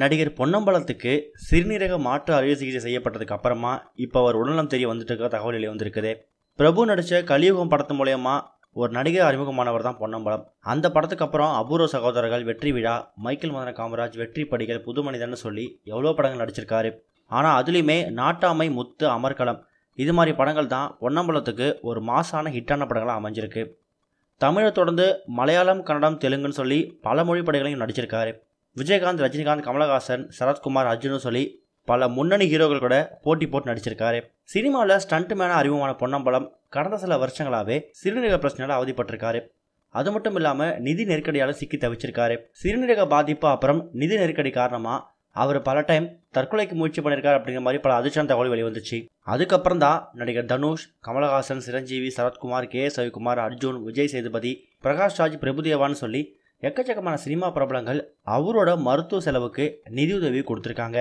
நடிகர் பொன்னம்பலத்துக்கு சிறுநீரக மாற்று அறுவை சிகிச்சை செய்யப்பட்டதுக்கு அப்புறமா இப்போ அவர் உடல்நலம் தெரிய வந்துட்டு இருக்க தகவல் வெளியே வந்திருக்குது பிரபு நடித்த கலியுகம் படத்து மூலயமா ஒரு நடிகர் அறிமுகமானவர் தான் பொன்னம்பலம் அந்த படத்துக்கு அப்புறம் அபூர்வ சகோதரர்கள் வெற்றி விழா மைக்கேல் மதன காமராஜ் வெற்றி படிகள் புது மனிதன் சொல்லி எவ்வளோ படங்கள் நடிச்சிருக்காரு ஆனால் அதுலேயுமே நாட்டாமை முத்து அமர்கலம் இது மாதிரி படங்கள் தான் பொன்னம்பலத்துக்கு ஒரு மாசான ஹிட்டான படங்களாக அமைஞ்சிருக்கு தமிழை தொடர்ந்து மலையாளம் கன்னடம் தெலுங்குன்னு சொல்லி பல மொழி படங்களையும் நடிச்சிருக்காரு விஜயகாந்த் ரஜினிகாந்த் கமலஹாசன் சரத்குமார் அர்ஜுனும் சொல்லி பல முன்னணி ஹீரோக்கள் கூட போட்டி போட்டு நடிச்சிருக்காரு சினிமாவில் ஸ்டண்ட் மேனாக அறிமுகமான பொன்னம்பலம் கடந்த சில வருஷங்களாகவே சிறுநீரக பிரச்சனையால் அவதிப்பட்டிருக்காரு அது மட்டும் இல்லாமல் நிதி நெருக்கடியால் சிக்கி தவிச்சிருக்காரு சிறுநீரக பாதிப்பு அப்புறம் நிதி நெருக்கடி காரணமாக அவர் பல டைம் தற்கொலைக்கு முயற்சி பண்ணியிருக்காரு அப்படிங்கிற மாதிரி பல அதிர்ச்சியான தகவல் வெளிவந்துச்சு அதுக்கப்புறம் தான் நடிகர் தனுஷ் கமலஹாசன் சிரஞ்சீவி சரத்குமார் கே ரவிக்குமார் அர்ஜுன் விஜய் சேதுபதி பிரகாஷ் ராஜ் பிரபுதேவான்னு சொல்லி எக்கச்சக்கமான சினிமா பிரபலங்கள் அவரோட மருத்துவ செலவுக்கு நிதியுதவி கொடுத்துருக்காங்க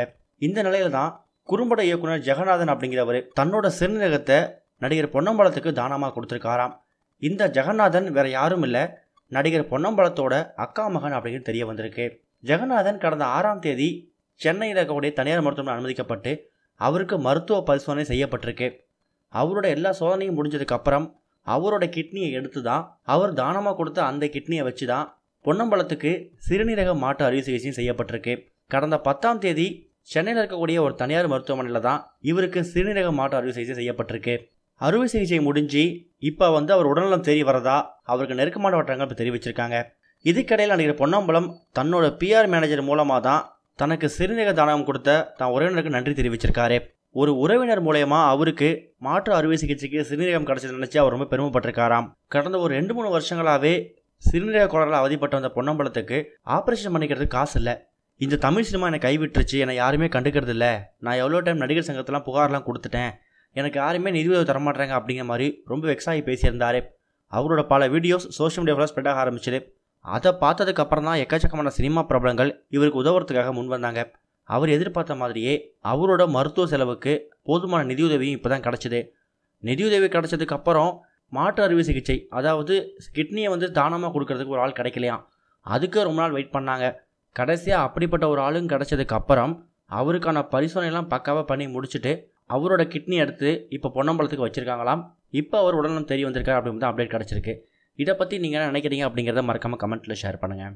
இந்த நிலையில தான் குறும்பட இயக்குனர் ஜெகநாதன் அப்படிங்கிறவர் தன்னோட சிறுநீரகத்தை நடிகர் பொன்னம்பலத்துக்கு தானமாக கொடுத்துருக்காராம் இந்த ஜெகநாதன் வேற யாரும் இல்லை நடிகர் பொன்னம்பலத்தோட அக்கா மகன் அப்படின்னு தெரிய வந்திருக்கு ஜெகநாதன் கடந்த ஆறாம் தேதி சென்னையில் இருக்கக்கூடிய தனியார் மருத்துவமனை அனுமதிக்கப்பட்டு அவருக்கு மருத்துவ பரிசோதனை செய்யப்பட்டிருக்கு அவரோட எல்லா சோதனையும் முடிஞ்சதுக்கப்புறம் அவரோட கிட்னியை எடுத்து தான் அவர் தானமாக கொடுத்த அந்த கிட்னியை வச்சு தான் பொன்னம்பலத்துக்கு சிறுநீரக மாற்று அறுவை சிகிச்சையும் செய்யப்பட்டிருக்கு கடந்த பத்தாம் தேதி சென்னையில் இருக்கக்கூடிய ஒரு தனியார் மருத்துவமனையில் தான் இவருக்கு சிறுநீரக மாற்று அறுவை சிகிச்சை செய்யப்பட்டிருக்கு அறுவை சிகிச்சை முடிஞ்சு இப்போ வந்து அவர் உடல்நலம் தெரிய வரதா அவருக்கு நெருக்கமான வட்டாரங்கள் இப்போ தெரிவிச்சிருக்காங்க இதுக்கிடையில் நடிகர் பொன்னம்பலம் தன்னோட பிஆர் மேனேஜர் மூலமாக தான் தனக்கு சிறுநீரக தானம் கொடுத்த தன் உறவினருக்கு நன்றி தெரிவிச்சிருக்காரு ஒரு உறவினர் மூலயமா அவருக்கு மாற்று அறுவை சிகிச்சைக்கு சிறுநீரகம் கிடைச்சது நினைச்சு அவர் ரொம்ப பெருமைப்பட்டிருக்காராம் கடந்த ஒரு ரெண்டு மூணு வருஷங்களாகவே சிறுநீரக குளரில் அவதிப்பட்ட வந்த பொன்னம்பலத்துக்கு ஆப்ரேஷன் பண்ணிக்கிறதுக்கு காசு இல்லை இந்த தமிழ் சினிமா என்னை கைவிட்டுருச்சு என்னை யாருமே கண்டுக்கிறது இல்லை நான் எவ்வளோ டைம் நடிகர் சங்கத்தெலாம் புகார்லாம் கொடுத்துட்டேன் எனக்கு யாருமே நிதி உதவி தரமாட்டாங்க அப்படிங்கிற மாதிரி ரொம்ப வெக்ஸாகி பேசியிருந்தார் அவரோட பல வீடியோஸ் சோஷியல் மீடியாவில் ஸ்ப்ரெட் ஆக ஆரம்பிச்சிது அதை பார்த்ததுக்கப்புறம் தான் எக்கச்சக்கமான சினிமா பிரபலங்கள் இவருக்கு உதவுறதுக்காக முன் வந்தாங்க அவர் எதிர்பார்த்த மாதிரியே அவரோட மருத்துவ செலவுக்கு போதுமான நிதியுதவியும் இப்போ தான் கிடச்சிது நிதியுதவி கிடச்சதுக்கப்புறம் மாற்று அறுவை சிகிச்சை அதாவது கிட்னியை வந்து தானமாக கொடுக்கறதுக்கு ஒரு ஆள் கிடைக்கலையா அதுக்கு ரொம்ப நாள் வெயிட் பண்ணாங்க கடைசியாக அப்படிப்பட்ட ஒரு ஆளும் கிடச்சதுக்கு அப்புறம் அவருக்கான பரிசோதனைலாம் பக்காவாக பண்ணி முடிச்சுட்டு அவரோட கிட்னி எடுத்து இப்போ பொன்னம்பலத்துக்கு வச்சுருக்காங்களாம் இப்போ அவர் உடல்நலம் தெரிய வந்திருக்காரு அப்படின்னு தான் அப்டேட் கிடச்சிருக்கு இதை பற்றி நீங்கள் என்ன நினைக்கிறீங்க அப்படிங்கிறத மறக்காமல் கமெண்ட்டில் ஷேர் பண்ணுங்கள்